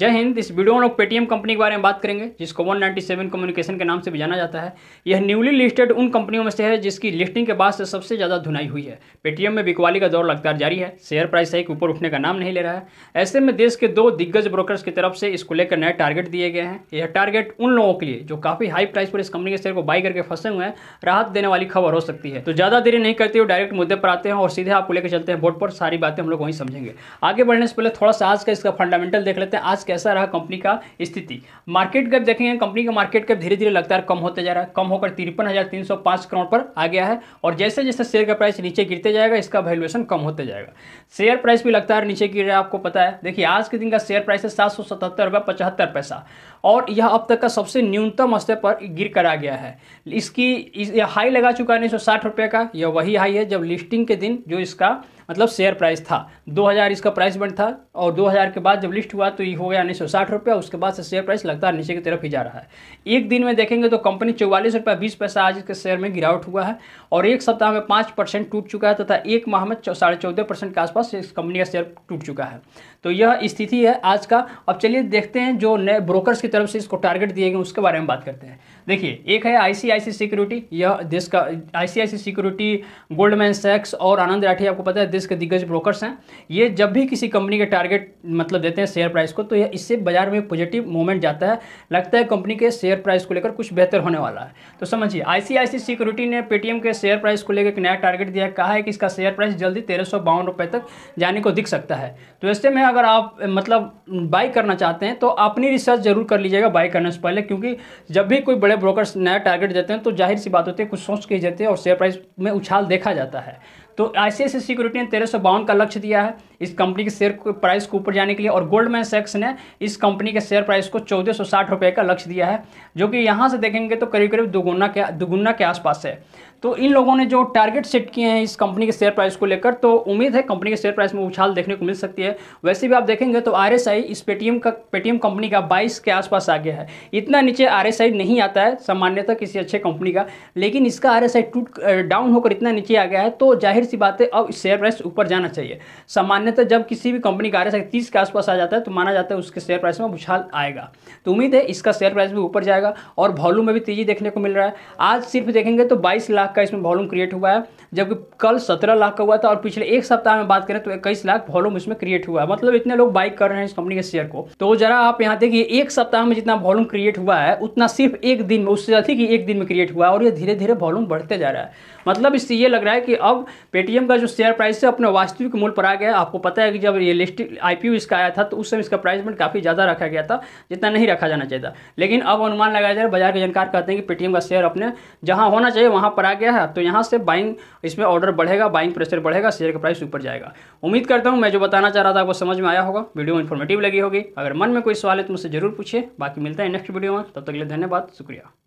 जय हिंद इस वीडियो में लोग पेटीएम कंपनी के बारे में बात करेंगे जिसको 197 कम्युनिकेशन के नाम से भी जाना जाता है यह न्यूली लिस्टेड उन कंपनियों में से है जिसकी लिस्टिंग के बाद से सबसे ज़्यादा धुनाई हुई है पेटीएम में बिकवाली का दौर लगातार जारी है शेयर प्राइस है ऊपर उठने का नाम नहीं ले रहा है ऐसे में देश के दो दिग्गज ब्रोकर्स की तरफ से इसको लेकर नए टारगेट दिए गए हैं यह टारगेट उन लोगों के लिए जो काफ़ी हाई प्राइस पर इस कंपनी के शेयर को बाई करके फंसे हुए हैं राहत देने वाली खबर हो सकती है तो ज़्यादा देरी नहीं करते हुए डायरेक्ट मुद्दे पर आते हैं और सीधे आपको लेकर चलते हैं बोर्ड पर सारी बातें हम लोग वहीं समझेंगे आगे बढ़ने से पहले थोड़ा सा आज का इसका फंडामेंटल देख लेते हैं आज कैसा रहा कंपनी का स्थिति मार्केट कैप देखेंगे कंपनी का मार्केट कैप धीरे धीरे लगातार कम होते जा रहा है कम होकर तिरपन करोड़ पर आ गया है और जैसे जैसे शेयर का प्राइस नीचे गिरते जाएगा इसका वैल्यूएशन कम होते जाएगा शेयर प्राइस भी लगातार नीचे गिर रहा है आपको पता है देखिए आज के दिन का शेयर प्राइस है सात सौ पचहत्तर पैसा और यह अब तक का सबसे न्यूनतम स्तर पर गिर कर आ गया है इसकी इस, हाई लगा चुका है उन्नीस सौ साठ रुपये का यह वही हाई है जब लिस्टिंग के दिन जो इसका मतलब शेयर प्राइस था 2000 इसका प्राइस बंद था और 2000 के बाद जब लिस्ट हुआ तो ये हो गया उन्नीस सौ उसके बाद से शेयर प्राइस लगातार नीचे की तरफ ही जा रहा है एक दिन में देखेंगे तो कंपनी चौवालीस रुपये बीस पैसा आज इसके शेयर में गिरावट हुआ है और एक सप्ताह में पाँच परसेंट टूट चुका है तथा एक माह में साढ़े चौदह परसेंट के आसपास इस कंपनी का शेयर टूट चुका है तो यह स्थिति है आज का अब चलिए देखते हैं जो नए ब्रोकर्स की तरफ से इसको टारगेट दिए गए उसके बारे में बात करते हैं देखिए एक है आईसीआईसी सिक्योरिटी यह देश का आईसीआईसी सिक्योरिटी गोल्डमैन सैक्स और आनंद राठी आपको पता है देश के दिग्गज ब्रोकर्स हैं ये जब भी किसी कंपनी के टारगेट मतलब देते हैं शेयर प्राइस को तो यह इससे बाजार में पॉजिटिव मूवमेंट जाता है लगता है कंपनी के शेयर प्राइस को लेकर कुछ बेहतर होने वाला है तो समझिए आईसीआईसी सिक्योरिटी ने पेटीएम के शेयर प्राइस को लेकर एक नया टारगेट दिया कहा है कि इसका शेयर प्राइस जल्दी तेरह तक जाने को दिख सकता है तो ऐसे में अगर आप मतलब बाई करना चाहते हैं तो अपनी रिसर्च जरूर कर लीजिएगा बाई करने से पहले क्योंकि जब भी कोई बड़े ब्रोकर्स नया टारगेट देते हैं तो जाहिर सी बात होती है कुछ सोच के देते हैं और शेयर प्राइस में उछाल देखा जाता है तो आईसीआईसी सिक्योरिटी ने तेरह का लक्ष्य दिया है इस कंपनी के शेयर प्राइस को ऊपर जाने के लिए और गोल्डमैन सेक्स ने इस कंपनी के शेयर प्राइस को चौदह सौ का लक्ष्य दिया है जो कि यहाँ से देखेंगे तो करीब करीब दुगुना के दुगुना के आसपास है तो इन लोगों ने जो टारगेट सेट किए हैं इस कंपनी के शेयर प्राइस को लेकर तो उम्मीद है कंपनी के शेयर प्राइस में उछाल देखने को मिल सकती है वैसे भी आप देखेंगे तो आर इस पेटीएम का पेटीएम कंपनी का बाईस के आसपास आ गया है इतना नीचे आर नहीं आता है सामान्यतः किसी अच्छे कंपनी का लेकिन इसका आर टूट डाउन होकर इतना नीचे आ गया है तो जाहिर सी बात है अब शेयर प्राइस ऊपर जाना चाहिए सामान्यतः जब किसी भी कंपनी का आर एस के आसपास आ जाता है तो माना जाता है उसके शेयर प्राइस में उछाल आएगा तो उम्मीद है इसका शेयर प्राइस भी ऊपर जाएगा और वॉल्यूम में भी तेजी देखने को मिल रहा है आज सिर्फ देखेंगे तो बाईस लाख लाख का इसमें वॉल्यूम क्रिएट हुआ है जबकि कल सत्रह लाख का हुआ था और पिछले एक सप्ताह में बात करें तो इक्कीस लाख वॉल्यूम इसमें क्रिएट हुआ है मतलब इतने लोग बाइक कर रहे हैं इस कंपनी के शेयर को तो जरा आप यहाँ देखिए एक सप्ताह में जितना वॉल्यूम क्रिएट हुआ है उतना सिर्फ एक दिन में उससे अधिक ही एक दिन में क्रिएट हुआ है और ये धीरे धीरे वॉल्यूम बढ़ते जा रहा है मतलब इससे ये लग रहा है कि अब पेटीएम का जो शेयर प्राइस है अपने वास्तविक मूल पर आ गया आपको पता है कि जब ये लिस्टिक आई इसका आया था तो उस समय इसका प्राइस में काफ़ी ज़्यादा रखा गया था जितना नहीं रखा जाना चाहिए था लेकिन अब अनुमान लगाया जा रहा है बाजार के जानकार कहते हैं कि पेटीएम का शेयर अपने जहाँ होना चाहिए वहाँ पर आ गया है तो यहाँ से बाइंग इसमें ऑर्डर बढ़ेगा बाइंग प्रेशर बढ़ेगा शेयर का प्राइस ऊपर जाएगा उम्मीद करता हूँ मैं जो बताना चाह रहा था आपको समझ में आया होगा वीडियो इन्फॉर्मेटिव लगी होगी अगर मन में कोई सवाल है तो मुझसे जरूर पूछिए बाकी मिलता है नेक्स्ट वीडियो में तब तक के लिए धन्यवाद शुक्रिया